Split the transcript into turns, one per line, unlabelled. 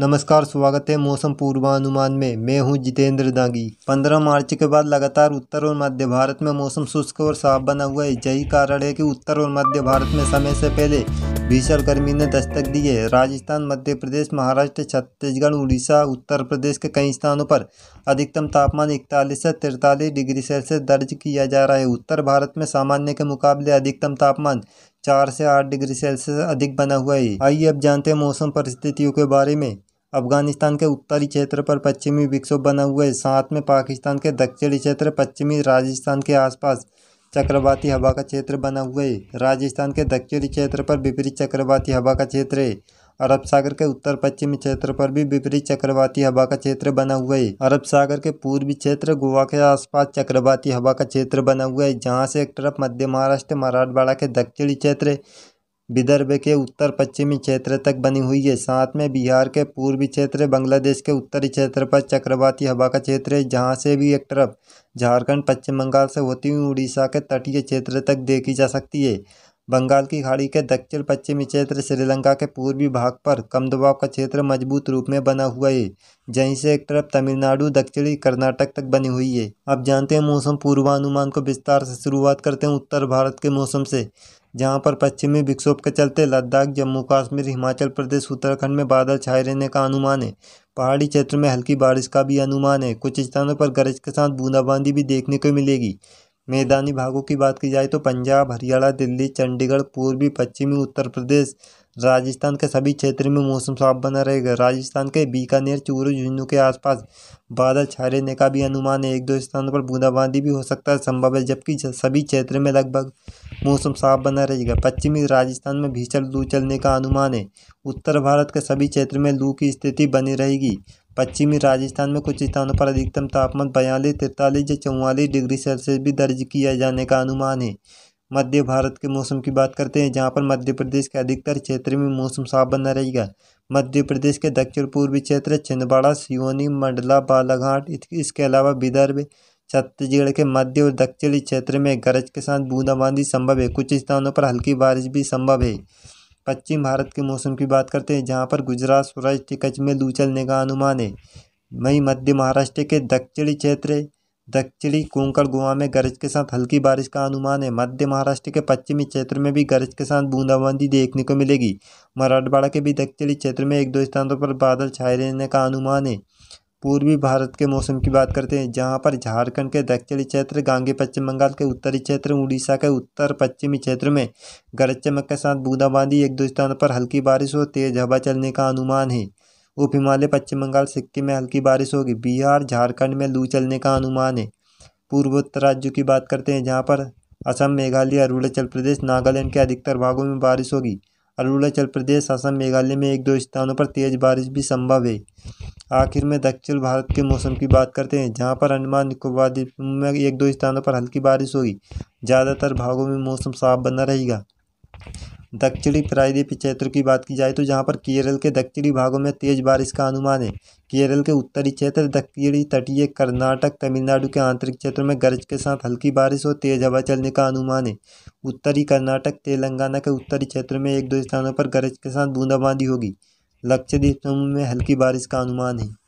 नमस्कार स्वागत है मौसम पूर्वानुमान में मैं हूं जितेंद्र दांगी 15 मार्च के बाद लगातार उत्तर और मध्य भारत में मौसम शुष्क और साफ बना हुआ है यही कारण है कि उत्तर और मध्य भारत में समय से पहले भीषण गर्मी ने दस्तक दी है राजस्थान मध्य प्रदेश महाराष्ट्र छत्तीसगढ़ उड़ीसा उत्तर प्रदेश के कई स्थानों पर अधिकतम तापमान इकतालीस से तिरतालीस डिग्री सेल्सियस दर्ज किया जा रहा है उत्तर भारत में सामान्य के मुकाबले अधिकतम तापमान चार से आठ डिग्री सेल्सियस अधिक बना हुआ है आइए अब जानते हैं मौसम परिस्थितियों के बारे में अफगानिस्तान के उत्तरी क्षेत्र पर पश्चिमी विक्षोभ बना हुआ है साथ में पाकिस्तान के दक्षिणी क्षेत्र पश्चिमी राजस्थान के आसपास चक्रवाती हवा का क्षेत्र बना हुआ है राजस्थान के दक्षिणी क्षेत्र पर विपरीत चक्रवाती हवा का क्षेत्र है अरब सागर के उत्तर पश्चिमी क्षेत्र पर भी विपरीत चक्रवाती हवा का क्षेत्र बना हुआ है अरब सागर के पूर्वी क्षेत्र गोवा के आसपास चक्रवाती हवा का क्षेत्र बना हुआ है जहाँ से एक तरफ मध्य महाराष्ट्र मराठवाड़ा के दक्षिणी क्षेत्र विदर्भ के उत्तर पश्चिमी क्षेत्र तक बनी हुई है साथ में बिहार के पूर्वी क्षेत्र बांग्लादेश के उत्तरी क्षेत्र पर चक्रवाती हवा का क्षेत्र है जहाँ से भी एक तरफ झारखंड पश्चिम बंगाल से होती हुई उड़ीसा के तटीय क्षेत्र तक देखी जा सकती है बंगाल की खाड़ी के दक्षिण पश्चिमी क्षेत्र श्रीलंका के पूर्वी भाग पर कम दबाव का क्षेत्र मजबूत रूप में बना हुआ है जहीं से एक तरफ तमिलनाडु दक्षिणी कर्नाटक तक बनी हुई है अब जानते हैं मौसम पूर्वानुमान को विस्तार से शुरुआत करते हैं उत्तर भारत के मौसम से जहां पर पश्चिमी विक्षोभ के चलते लद्दाख जम्मू कश्मीर हिमाचल प्रदेश उत्तराखंड में बादल छाए रहने का अनुमान है पहाड़ी क्षेत्र में हल्की बारिश का भी अनुमान है कुछ स्थानों पर गरज के साथ बूंदाबांदी भी देखने को मिलेगी मैदानी भागों की बात की जाए तो पंजाब हरियाणा दिल्ली चंडीगढ़ पूर्वी पश्चिमी उत्तर प्रदेश राजस्थान के सभी क्षेत्र में मौसम साफ बना रहेगा राजस्थान के बीकानेर चूरू झुंझुनू के आसपास बादल छाए रहने का भी अनुमान है एक दो स्थानों पर बूंदाबांदी भी हो सकता है संभव है जबकि सभी क्षेत्र में लगभग मौसम साफ बना रहेगा पश्चिमी राजस्थान में भीषण लू चलने का अनुमान है उत्तर भारत के सभी क्षेत्र में लू की स्थिति बनी रहेगी पश्चिमी राजस्थान में कुछ स्थानों पर अधिकतम तापमान बयालीस तिरतालीस या चौवालीस डिग्री सेल्सियस भी दर्ज किया जाने का अनुमान है मध्य भारत के मौसम की बात करते हैं जहाँ पर मध्य प्रदेश के अधिकतर क्षेत्र में मौसम साफ बना रहेगा मध्य प्रदेश के दक्षिण पूर्वी क्षेत्र छिंदवाड़ा सिवनी मंडला बालाघाट इसके अलावा विदर्भ छत्तीसगढ़ के मध्य और दक्षिणी क्षेत्र में गरज के साथ बूंदाबांदी संभव है कुछ स्थानों पर हल्की बारिश भी संभव है पश्चिम भारत के मौसम की बात करते हैं जहाँ पर गुजरात सौराष्ट्र कच्छ में लू चलने का अनुमान है वहीं मध्य महाराष्ट्र के दक्षिणी क्षेत्र दक्षिणी कोंकण गोवा में गरज के साथ हल्की बारिश का अनुमान है मध्य महाराष्ट्र के पश्चिमी क्षेत्र में भी गरज के साथ बूंदाबांदी देखने को मिलेगी मराठवाड़ा के भी दक्षिणी क्षेत्र में एक दो स्थानों पर बादल छाए रहने का अनुमान है पूर्वी भारत के मौसम की बात करते हैं जहां पर झारखंड के दक्षिणी क्षेत्र गांगे पश्चिम बंगाल के उत्तरी क्षेत्र उड़ीसा के उत्तर पश्चिमी क्षेत्र में गरज चमक के साथ बूंदाबांदी एक दो स्थानों पर हल्की बारिश और तेज हवा चलने का अनुमान है उप हिमालय पश्चिम बंगाल सिक्किम में हल्की बारिश होगी बिहार झारखंड में लू चलने का अनुमान है पूर्वोत्तर राज्यों की बात करते हैं जहाँ पर असम मेघालय अरुणाचल प्रदेश नागालैंड के अधिकतर भागों में बारिश होगी अरुणाचल प्रदेश असम मेघालय में एक दो स्थानों पर तेज़ बारिश भी संभव है आखिर में दक्षिण भारत के मौसम की बात करते हैं जहाँ पर अंडमान निकोबार द्वीप में एक दो स्थानों पर हल्की बारिश होगी ज़्यादातर भागों में मौसम साफ बना रहेगा दक्षिणी प्रायद्वीप क्षेत्र की बात की जाए तो जहाँ पर केरल के दक्षिणी भागों में तेज़ बारिश का अनुमान है केरल के उत्तरी क्षेत्र दक्षिणी तटीय कर्नाटक तमिलनाडु के आंतरिक क्षेत्र में गरज के साथ हल्की बारिश और तेज़ हवा चलने का अनुमान है उत्तरी कर्नाटक तेलंगाना के उत्तरी क्षेत्र में एक दो स्थानों पर गरज के साथ बूंदाबांदी होगी लक्षद्वीप समूह में हल्की बारिश का अनुमान है